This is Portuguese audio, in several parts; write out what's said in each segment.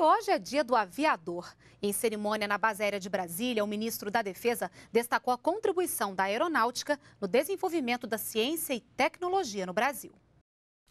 hoje é dia do aviador. Em cerimônia na Base Aérea de Brasília, o ministro da Defesa destacou a contribuição da aeronáutica no desenvolvimento da ciência e tecnologia no Brasil.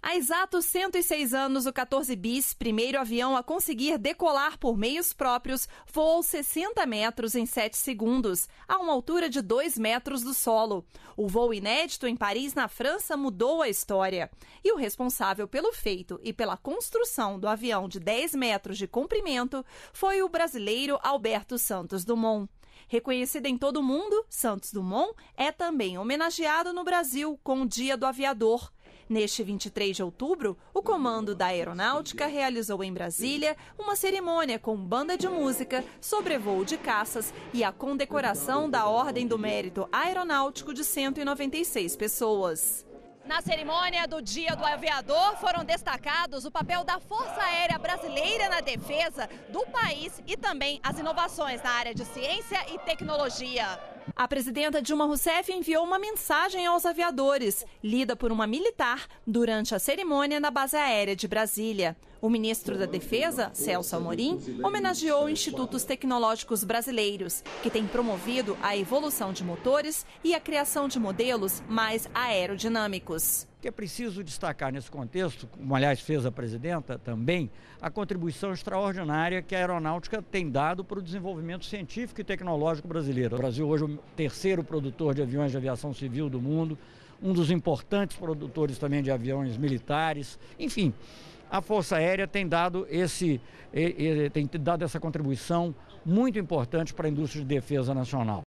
Há exatos 106 anos, o 14 Bis, primeiro avião a conseguir decolar por meios próprios, voou 60 metros em 7 segundos, a uma altura de 2 metros do solo. O voo inédito em Paris, na França, mudou a história. E o responsável pelo feito e pela construção do avião de 10 metros de comprimento foi o brasileiro Alberto Santos Dumont. Reconhecido em todo o mundo, Santos Dumont é também homenageado no Brasil com o Dia do Aviador Neste 23 de outubro, o comando da Aeronáutica realizou em Brasília uma cerimônia com banda de música, sobrevoo de caças e a condecoração da Ordem do Mérito Aeronáutico de 196 pessoas. Na cerimônia do Dia do Aviador, foram destacados o papel da Força Aérea Brasileira na defesa do país e também as inovações na área de ciência e tecnologia. A presidenta Dilma Rousseff enviou uma mensagem aos aviadores, lida por uma militar, durante a cerimônia na base aérea de Brasília. O ministro da Defesa, Celso Amorim, homenageou institutos tecnológicos brasileiros, que têm promovido a evolução de motores e a criação de modelos mais aerodinâmicos que é preciso destacar nesse contexto, como aliás fez a presidenta também, a contribuição extraordinária que a aeronáutica tem dado para o desenvolvimento científico e tecnológico brasileiro. O Brasil hoje é o terceiro produtor de aviões de aviação civil do mundo, um dos importantes produtores também de aviões militares, enfim. A Força Aérea tem dado, esse, tem dado essa contribuição muito importante para a indústria de defesa nacional.